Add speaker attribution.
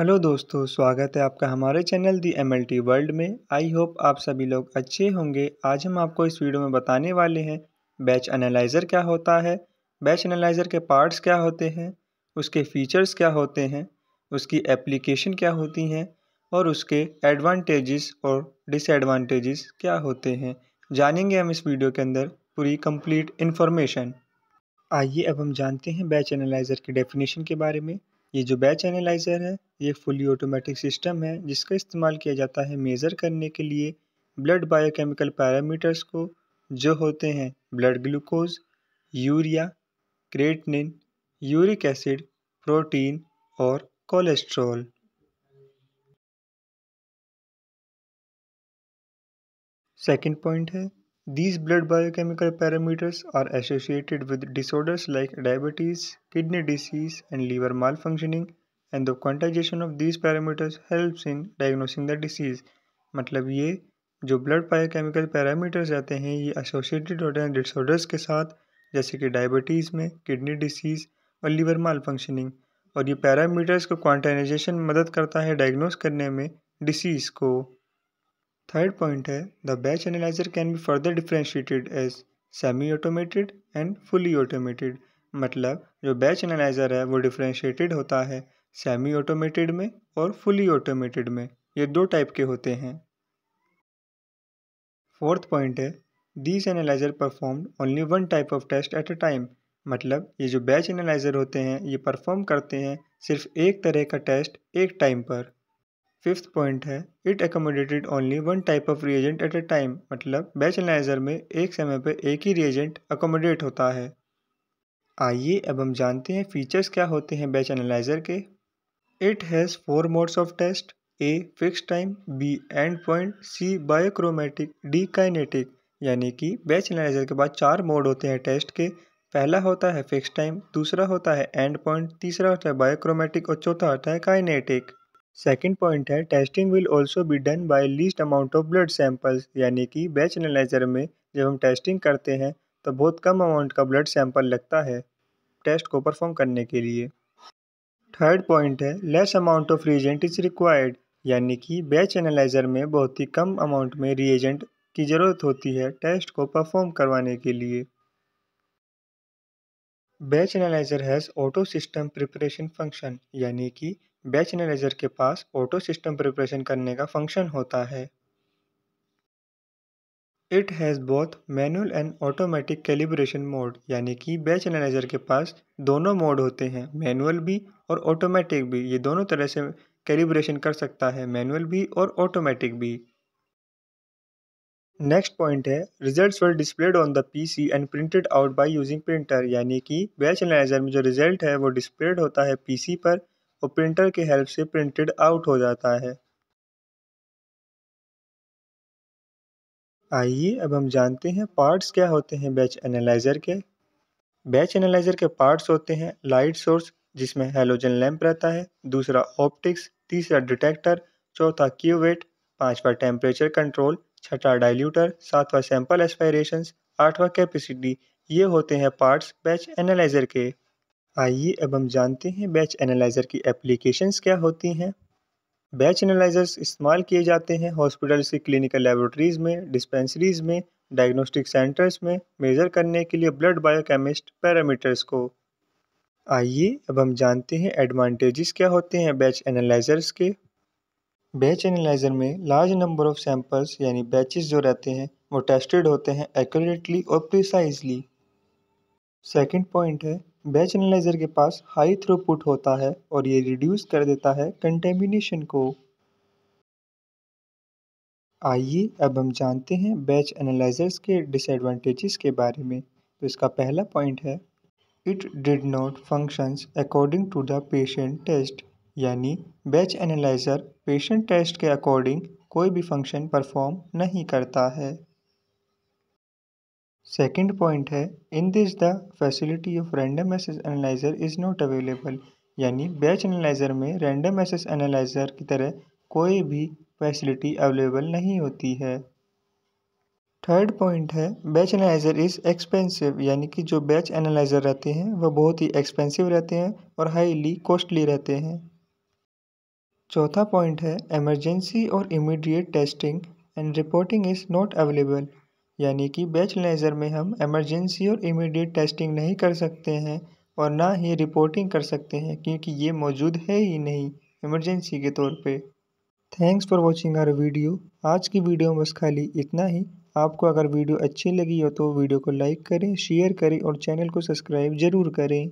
Speaker 1: hello दोस्तों स्वागत है आपका हमारे चैनल दी एम वर्ल्ड में आई होप आप सभी लोग अच्छे होंगे आज हम आपको इस वीडियो में बताने वाले हैं बैच एनालाइज़र क्या होता है बैच एनालाइज़र के पार्ट्स क्या होते हैं उसके फीचर्स क्या होते हैं उसकी एप्लीकेशन क्या होती हैं और उसके एडवांटेजेस और डिसएडवांटेजेस क्या होते हैं जानेंगे हम इस वीडियो के अंदर पूरी कंप्लीट इन्फॉर्मेशन आइए अब हम जानते हैं बैच एनालाइज़र के डेफिनेशन के बारे में ये जो बैच एनालाइज़र है ये फुली ऑटोमेटिक सिस्टम है जिसका इस्तेमाल किया जाता है मेज़र करने के लिए ब्लड बायोकेमिकल पैरामीटर्स को जो होते हैं blood glucose urea creatinine uric acid protein और कोलेस्ट्रॉल सेकेंड पॉइंट है These blood biochemical parameters are associated with disorders like diabetes, kidney disease and liver malfunctioning and the quantization of these parameters helps in diagnosing the disease मतलब ये जो blood biochemical parameters आते हैं ये associated होते हैं disorders के साथ जैसे कि डायबिटीज़ में किडनी डिसीज़ और लीवर माल फंक्शनिंग और ये पैरामीटर्स को क्वांटाइजेशन मदद करता है डायग्नोस करने में डिसीज़ को थर्ड पॉइंट है the batch analyser can be further differentiated as semi automated and fully automated मतलब जो बैच एनालाइजर है वो डिफ्रेंशिएटेड होता है सेमी ऑटोमेटेड में और फुली ऑटोमेटेड में ये दो टाइप के होते हैं फोर्थ पॉइंट है these analyser perform only one type of test at a time मतलब ये जो बैच एनालाइजर होते हैं ये परफॉर्म करते हैं सिर्फ एक तरह का टेस्ट एक टाइम पर फिफ्थ पॉइंट है it accommodated only one type of reagent at a time मतलब बैच एनालाइजर में एक समय पर एक ही रिएजेंट एकोमोडेट होता है आइए अब हम जानते हैं फीचर्स क्या होते हैं बैच एनालाइजर के it has four modes of test A fixed time B end point C biochromatic D kinetic यानी कि बैच एनालाइजर के बाद चार मोड होते हैं टेस्ट के पहला होता है फिक्स टाइम दूसरा होता है एंड पॉइंट तीसरा होता है बायोक्रोमेटिक और चौथा होता है काइनेटिक सेकेंड पॉइंट है testing will also be done by least amount of blood samples यानी कि बैच एनालाइजर में जब हम टेस्टिंग करते हैं तो बहुत कम अमाउंट का ब्लड सैंपल लगता है टेस्ट को परफॉर्म करने के लिए थर्ड पॉइंट है less amount of reagent is required यानी कि बैच एनालाइजर में बहुत ही कम अमाउंट में रिएजेंट की ज़रूरत होती है टेस्ट को परफॉर्म करवाने के लिए batch analyser has auto system preparation function यानी कि बैच एनालाइजर के पास ऑटो सिस्टम प्रिपरेशन करने का फंक्शन होता है it has both manual and automatic calibration mode यानी कि बैच एनालाइजर के पास दोनों मोड होते हैं मैनुअल भी और ऑटोमेटिक भी ये दोनों तरह से कैलिब्रेशन कर सकता है मैनुअल भी और ऑटोमेटिक भी नेक्स्ट पॉइंट है results were displayed on the PC and printed out by using printer यानी कि बैच एनालाइजर में जो रिजल्ट है वो डिस्प्लेड होता है पीसी पर और प्रिंटर के हेल्प से प्रिंटेड आउट हो जाता है आइए अब हम जानते हैं पार्ट्स क्या होते हैं बैच एनालाइज़र के बैच एनालाइज़र के पार्ट्स होते हैं लाइट सोर्स जिसमें हेलोजन लैंप रहता है दूसरा ऑप्टिक्स तीसरा डिटेक्टर चौथा क्यूवेट पांचवा टेम्परेचर कंट्रोल छठा डाइल्यूटर सातवां सैंपल एस्पायरेशंस आठवां कैपेसिटी ये होते हैं पार्ट्स बैच एनालाइज़र के आइए अब हम जानते हैं बैच एनालाइज़र की एप्लीकेशंस क्या होती हैं बैच एनालाइज़र्स इस्तेमाल किए जाते हैं हॉस्पिटल्स की क्लिनिकल लेबोरेटरीज़ में डिस्पेंसरीज़ में डायग्नोस्टिक सेंटर्स में मेज़र करने के लिए ब्लड बायोकेमिस्ट पैरामीटर्स को आइए अब हम जानते हैं एडवांटेजेस क्या होते हैं बैच एनालाइज़र्स के बैच एनालाइज़र में लार्ज नंबर ऑफ सैंपल्स यानी बैचेस जो रहते हैं वो टेस्टेड होते हैं एक्यूरेटली और प्रिसाइजली सेकंड पॉइंट है बैच एनालाइजर के पास हाई थ्रोपुट होता है और ये रिड्यूस कर देता है कंटेमिनेशन को आइए अब हम जानते हैं बैच एनालाइजर्स के डिसएडवांटेजेस के बारे में तो इसका पहला पॉइंट है it did not functions according to the patient test यानी बैच एनालाइज़र पेशेंट टेस्ट के अकॉर्डिंग कोई भी फंक्शन परफॉर्म नहीं करता है सेकेंड पॉइंट है in this the facility of random access analyser is not available यानी बैच एनालाइज़र में रैंडम एसेस एनालाइज़र की तरह कोई भी फैसिलिटी अवेलेबल नहीं होती है थर्ड पॉइंट है बैच एनालाइज़र इज़ एक्सपेंसिव यानी कि जो बैच एनालाइज़र रहते हैं वह बहुत ही एक्सपेंसिव रहते हैं और हाईली कॉस्टली रहते हैं चौथा पॉइंट है इमरजेंसी और immediate testing and reporting is not available यानी कि बैच लेजर में हम एमरजेंसी और इमीडिएट टेस्टिंग नहीं कर सकते हैं और ना ही रिपोर्टिंग कर सकते हैं क्योंकि ये मौजूद है ही नहीं इमरजेंसी के तौर पे thanks for watching our video आज की वीडियो में बस खाली इतना ही आपको अगर वीडियो अच्छी लगी हो तो वीडियो को लाइक करें शेयर करें और चैनल को सब्सक्राइब ज़रूर करें